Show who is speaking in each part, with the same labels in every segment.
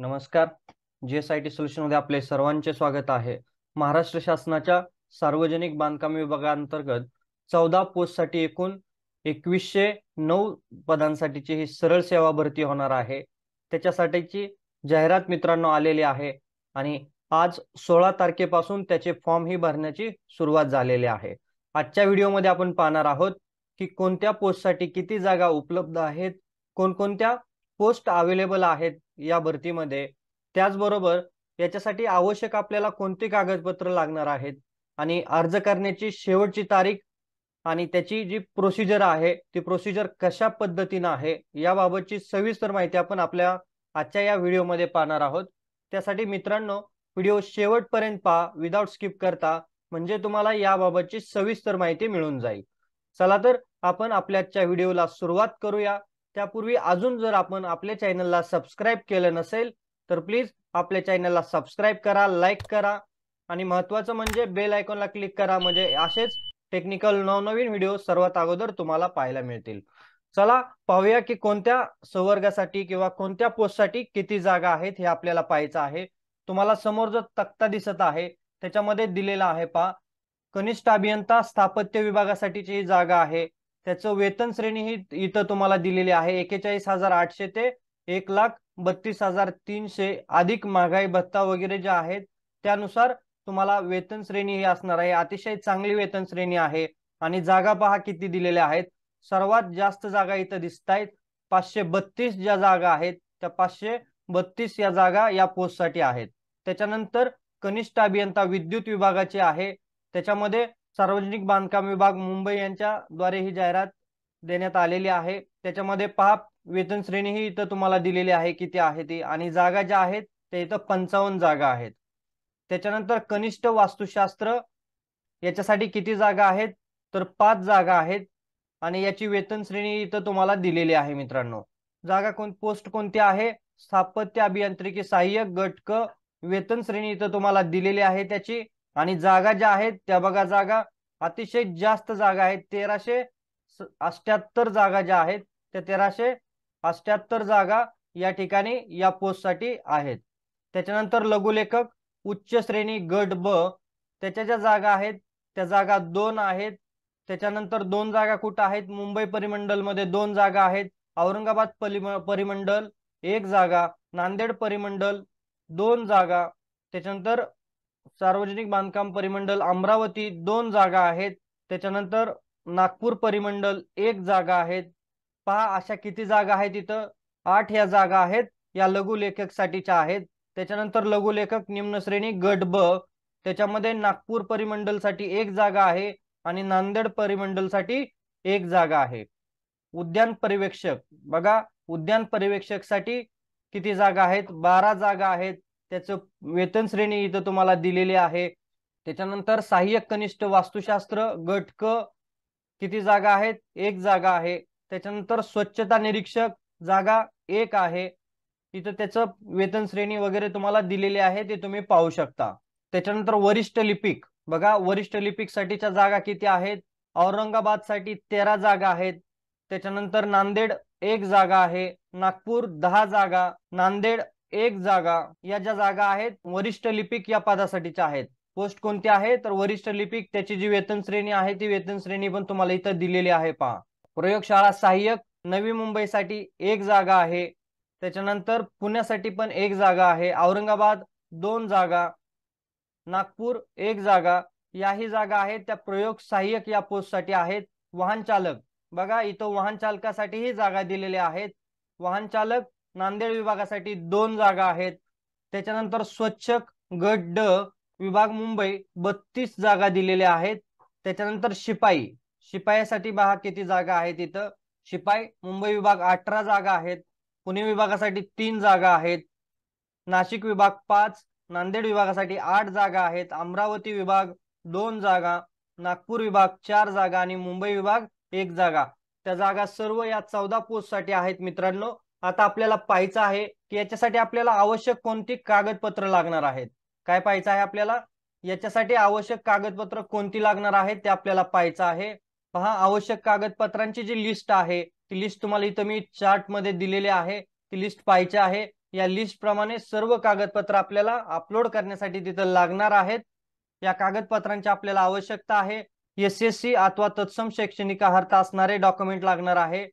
Speaker 1: नमस्कार T solution मध्ये आपले सर्वांचे स्वागत आहे महाराष्ट्र शासनाच्या सार्वजनिक बांधकाम विभागांतर्गत चौदा साठी एकूण एकवीसशे नऊ पदांसाठीची ही सरळ सेवा भरती होणार आहे त्याच्यासाठीची जाहिरात मित्रांनो आलेली आहे आणि आज सोळा तारखेपासून त्याचे फॉर्म ही भरण्याची सुरुवात झालेली आहे आजच्या व्हिडिओमध्ये आपण पाहणार आहोत की कोणत्या पोस्टसाठी किती जागा उपलब्ध आहेत कोणकोणत्या पोस्ट अवेलेबल आहेत या भरतीमध्ये त्याचबरोबर याच्यासाठी आवश्यक आपल्याला कोणती कागदपत्र लागणार आहेत आणि अर्ज करण्याची शेवटची तारीख आणि त्याची जी प्रोसिजर आहे ती प्रोसिजर कशा पद्धतीनं आहे याबाबतची सविस्तर माहिती आपण आपल्या आजच्या या व्हिडिओमध्ये पाहणार आहोत त्यासाठी मित्रांनो व्हिडिओ शेवटपर्यंत पहा विदाउट स्किप करता म्हणजे तुम्हाला याबाबतची सविस्तर माहिती मिळून जाईल चला तर आपण आपल्या आजच्या व्हिडिओला सुरुवात करूया त्यापूर्वी अजून जर आपण आपल्या चॅनलला सबस्क्राईब केलं नसेल तर प्लीज आपल्या चॅनलला सबस्क्राईब करा लाईक करा आणि महत्वाचं म्हणजे बेल आयकॉनला क्लिक करा म्हणजे असेच टेक्निकल नवनवीन व्हिडिओ सर्वात अगोदर तुम्हाला पाहायला मिळतील चला पाहूया की कोणत्या संवर्गासाठी किंवा कोणत्या पोस्टसाठी किती जागा आहेत हे आपल्याला पाहायचं आहे तुम्हाला समोर जो तक्ता दिसत आहे त्याच्यामध्ये दिलेला आहे पा कनिष्ठ अभियंता स्थापत्य विभागासाठीची जागा आहे त्याचं वेतन श्रेणी ही इथं तुम्हाला दिलेली आहे एकेचाळीस हजार आठशे ते एक लाख बत्तीस हजार तीनशे अधिक महागाई भत्ता वगैरे ज्या आहेत त्यानुसार तुम्हाला वेतन श्रेणी ही असणार आहे अतिशय चांगली वेतन श्रेणी आहे आणि जागा पहा किती दिलेल्या आहेत सर्वात जास्त जागा इथं दिसत आहेत पाचशे बत्तीस ज्या जागा आहेत त्या पाचशे बत्तीस या जागा या पोस्टसाठी आहेत त्याच्यानंतर कनिष्ठ अभियंता विद्युत विभागाची आहे त्याच्यामध्ये सार्वजनिक बांधकाम विभाग मुंबई यांच्या द्वारे ही जाहिरात देण्यात आलेली आहे त्याच्यामध्ये पहा वेतन श्रेणी ही इथं तुम्हाला दिलेली आहे किती आहे ती आणि जागा ज्या आहेत त्या इथं पंचावन्न जागा आहेत त्याच्यानंतर कनिष्ठ वास्तुशास्त्र याच्यासाठी किती जागा आहेत तर पाच जागा आहेत आणि याची वेतन श्रेणी इथं तुम्हाला दिलेली आहे मित्रांनो जागा कोण पोस्ट कोणती आहे स्थापत्य अभियांत्रिकी सहाय्यक गटक वेतन श्रेणी इथं तुम्हाला दिलेली आहे त्याची आणि जागा ज्या आहेत त्या बघा जागा अतिशय जास्त जागा आहेत तेराशे अष्ट्याहत्तर जागा ज्या आहेत त्या तेराशे अष्ट्याहत्तर जागा या ठिकाणी या पोस्टसाठी आहेत त्याच्यानंतर लघुलेखक उच्च श्रेणी गट ब त्याच्या ज्या जागा आहेत त्या जागा दोन आहेत त्याच्यानंतर दोन जागा कुठं आहेत मुंबई परिमंडलमध्ये दोन जागा आहेत औरंगाबाद परिमंडल एक जागा नांदेड परिमंडल दोन जागा त्याच्यानंतर सार्वजनिक बांधकाम परिमंडल अमरावती दोन जागा आहेत त्याच्यानंतर नागपूर परिमंडल एक जागा आहेत पहा अशा किती जागा आहेत तिथं आठ या जागा आहेत या लघुलेखक साठीच्या आहेत त्याच्यानंतर लघुलेखक श्रेणी गट ब त्याच्यामध्ये नागपूर परिमंडल साठी एक जागा आहे आणि नांदेड परिमंडल साठी एक जागा आहे उद्यान पर्यवेक्षक बघा उद्यान साठी किती जागा आहेत बारा जागा आहेत त्याचं वेतन श्रेणी इथं तुम्हाला दिलेली आहे त्याच्यानंतर सहाय्यक कनिष्ठ वास्तुशास्त्र गट क किती जागा आहेत एक जागा आहे त्याच्यानंतर स्वच्छता निरीक्षक जागा एक आहे इथं त्याचं वेतन श्रेणी वगैरे तुम्हाला दिलेली आहे ते तुम्ही पाहू शकता त्याच्यानंतर वरिष्ठ लिपिक बघा वरिष्ठ लिपिक साठीच्या जागा किती आहेत औरंगाबाद साठी तेरा जागा आहेत त्याच्यानंतर नांदेड एक जागा आहे नागपूर दहा जागा नांदेड एक जागा या ज्या जागा आहेत वरिष्ठ लिपिक या पदासाठीच्या आहेत पोस्ट कोणती आहे तर वरिष्ठ लिपिक त्याची जी वेतन श्रेणी आहे ती वेतन श्रेणी पण तुम्हाला इथं दिलेली आहे पहा प्रयोगशाळा सहाय्यक नवी मुंबईसाठी एक जागा आहे त्याच्यानंतर पुण्यासाठी पण एक जागा आहे औरंगाबाद दोन जागा नागपूर एक जागा याही जागा आहेत त्या प्रयोग सहाय्यक या पोस्टसाठी आहेत वाहन चालक बघा इथं वाहन चालकासाठीही जागा दिलेल्या आहेत वाहन चालक नांदेड विभागासाठी दोन जागा आहेत त्याच्यानंतर स्वच्छ गट ड विभाग मुंबई बत्तीस जागा दिलेल्या आहेत त्याच्यानंतर शिपाई शिपायासाठी पहा किती जागा आहेत इथं शिपाई मुंबई विभाग अठरा जागा आहेत पुणे विभागासाठी तीन जागा आहेत नाशिक विभाग पाच नांदेड विभागासाठी आठ जागा आहेत अमरावती विभाग दोन जागा नागपूर विभाग चार जागा आणि मुंबई विभाग एक जागा त्या जागा सर्व या चौदा पोस्ट साठी आहेत मित्रांनो आता आपल्याला पाहायचं आहे की याच्यासाठी आपल्याला आवश्यक कोणती कागदपत्र लागणार आहेत काय पाहायचं आहे आपल्याला याच्यासाठी आवश्यक कागदपत्र कोणती लागणार आहेत ते आपल्याला पाहायचं आहे पहा आवश्यक कागदपत्रांची जी लिस्ट आहे ती लिस्ट तुम्हाला इथं मी चार्ट मध्ये दिलेली आहे ती लिस्ट पाहायची आहे या लिस्ट प्रमाणे सर्व कागदपत्र आपल्याला अपलोड करण्यासाठी तिथं लागणार आहेत या कागदपत्रांची आपल्याला आवश्यकता आहे एस एस सी अथवा तत्सम शैक्षणिक अर्थ असणारे डॉक्युमेंट लागणार आहे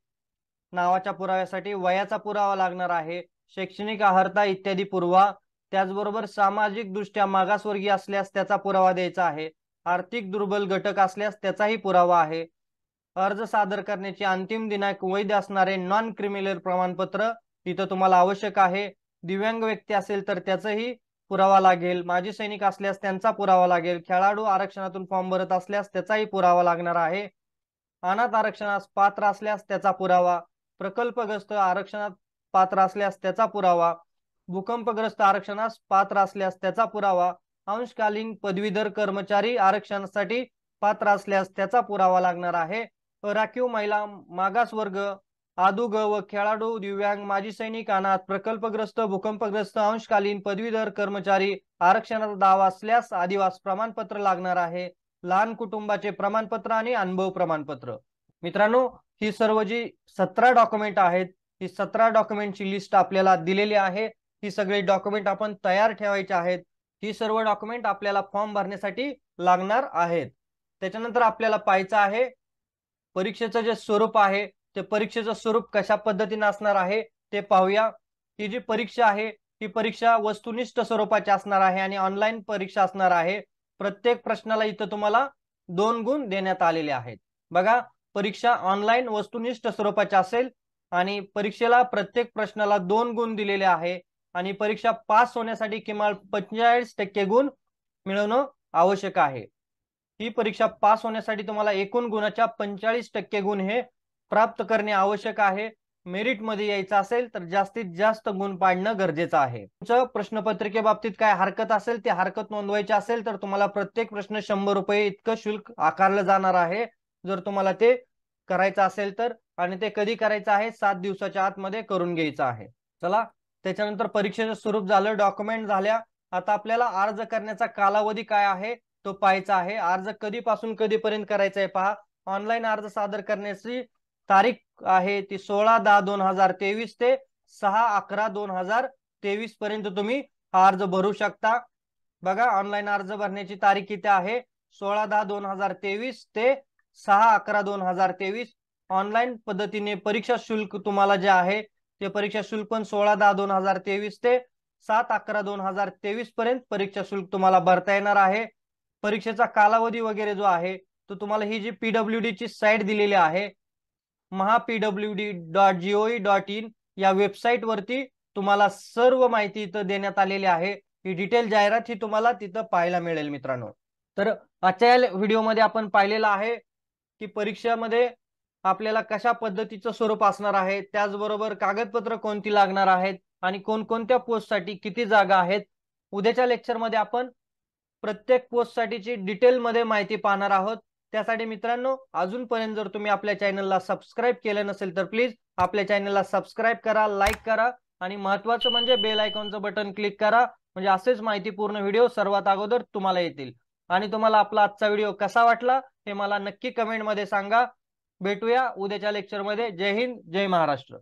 Speaker 1: नावाच्या पुराव्यासाठी वयाचा पुरावा लागणार आहे शैक्षणिक आहारता इत्यादी पुरवा त्याचबरोबर सामाजिक दृष्ट्या मागासवर्गीय असल्यास त्याचा पुरावा द्यायचा आहे आर्थिक दुर्बल घटक असल्यास त्याचाही पुरावा आहे अर्ज सादर करण्याची अंतिम दिनांक वैध असणारे नॉन क्रिमिनल प्रमाणपत्र तिथं तुम्हाला आवश्यक आहे दिव्यांग व्यक्ती असेल तर त्याचाही पुरावा लागेल माजी सैनिक असल्यास त्यांचा पुरावा लागेल खेळाडू आरक्षणातून फॉर्म भरत असल्यास त्याचाही पुरावा लागणार आहे अनाथ आरक्षणास पात्र असल्यास त्याचा पुरावा प्रकल्पग्रस्त आरक्षणात पात्र असल्यास त्याचा पुरावा भूकंपग्रस्त आरक्षणास पात्र असल्यास त्याचा पुरावा अंशकालीन पदवीधर कर्मचारी आरक्षणासाठी पात्र असल्यास त्याचा पुरावा लागणार आहे राखीव महिला वर्ग आदुग व खेळाडू दिव्यांग माजी सैनिक अनाथ प्रकल्पग्रस्त भूकंपग्रस्त अंशकालीन पदवीधर कर्मचारी आरक्षणाचा दावा असल्यास आदिवास प्रमाणपत्र लागणार आहे लहान कुटुंबाचे प्रमाणपत्र आणि अनुभव प्रमाणपत्र मित्रांनो ही सर्व जी सतरा डॉक्युमेंट आहेत ही सतरा डॉक्युमेंटची लिस्ट आपल्याला दिलेली आहे ही सगळी डॉक्युमेंट आपण तयार ठेवायची आहेत ही सर्व डॉक्युमेंट आपल्याला फॉर्म भरण्यासाठी लागणार आहेत त्याच्यानंतर आपल्याला पाहायचं आहे परीक्षेचं जे स्वरूप आहे ते परीक्षेचं स्वरूप कशा पद्धतीने असणार आहे ते पाहूया ही जी परीक्षा आहे ही परीक्षा वस्तुनिष्ठ स्वरूपाची असणार आहे आणि ऑनलाईन परीक्षा असणार आहे प्रत्येक प्रश्नाला इथं तुम्हाला दोन गुण देण्यात आलेले आहेत बघा परीक्षा ऑनलाईन वस्तुनिष्ठ स्वरूपाची असेल आणि परीक्षेला प्रत्येक प्रश्नाला दोन गुण दिलेले आहे आणि परीक्षा पास होण्यासाठी किमान पंचेचाळीस टक्के गुण मिळवणं आवश्यक आहे ही परीक्षा पास होण्यासाठी तुम्हाला एकूण गुणाच्या पंचेचाळीस टक्के गुण हे प्राप्त करणे आवश्यक आहे मध्ये यायचं असेल तर जास्तीत जास्त गुण पाडणं गरजेचं आहे तुमचं प्रश्नपत्रिके बाबतीत काय हरकत असेल ती हरकत नोंदवायची असेल तर तुम्हाला प्रत्येक प्रश्न शंभर रुपये इतकं शुल्क आकारलं जाणार आहे जर तुम्हाला ते करायचं असेल तर आणि ते कधी करायचं आहे सात दिवसाच्या आतमध्ये करून घ्यायचं आहे चला त्याच्यानंतर परीक्षेचं स्वरूप झालं डॉक्युमेंट झाल्या आता आपल्याला अर्ज करण्याचा कालावधी काय आहे तो पाहायचा आहे अर्ज कधीपासून कधीपर्यंत करायचा आहे पहा ऑनलाईन अर्ज सादर करण्याची तारीख आहे ती सोळा दहा दोन हजार तेवीस ते सहा अकरा दोन हजार तेवीस पर्यंत तुम्ही हा अर्ज भरू शकता बघा ऑनलाईन अर्ज भरण्याची तारीख किती आहे सोळा दहा दोन हजार तेवीस ते सहा अकरा दोन हजार तेवीस ऑनलाईन पद्धतीने परीक्षा शुल्क तुम्हाला जे आहे ते परीक्षा शुल्क पण सोळा दहा दोन हजार तेवीस ते सात अकरा दोन हजार तेवीस पर्यंत परीक्षा शुल्क तुम्हाला भरता येणार आहे परीक्षेचा कालावधी वगैरे जो आहे तो तुम्हाला ही जी पीडब्ल्यू डी ची साईट दिलेली आहे Maha D dot GOE dot in या वेबसाईट वरती तुम्हाला सर्व माहिती इथं देण्यात आलेली आहे ही डिटेल जाहिरात ही तुम्हाला तिथं पाहायला मिळेल मित्रांनो तर आजच्या व्हिडिओमध्ये आपण पाहिलेला आहे की परीक्षामध्ये आपल्याला कशा पद्धतीचं स्वरूप असणार आहे त्याचबरोबर कागदपत्र कोणती लागणार आहेत आणि कोणकोणत्या पोस्टसाठी किती जागा आहेत उद्याच्या लेक्चरमध्ये आपण प्रत्येक पोस्टसाठीची डिटेलमध्ये माहिती पाहणार आहोत त्यासाठी मित्रांनो अजूनपर्यंत जर तुम्ही आपल्या चॅनलला सबस्क्राईब केलं नसेल तर प्लीज आपल्या चॅनलला सबस्क्राईब करा लाईक करा आणि महत्वाचं म्हणजे बेल आयकॉनचं बटन क्लिक करा म्हणजे असेच माहितीपूर्ण व्हिडिओ सर्वात अगोदर तुम्हाला येतील आणि तुम्हाला आपला आजचा व्हिडिओ कसा वाटला हे मला नक्की कमेंट मध्ये सांगा भेटूया उद्याच्या लेक्चरमध्ये जय हिंद जय महाराष्ट्र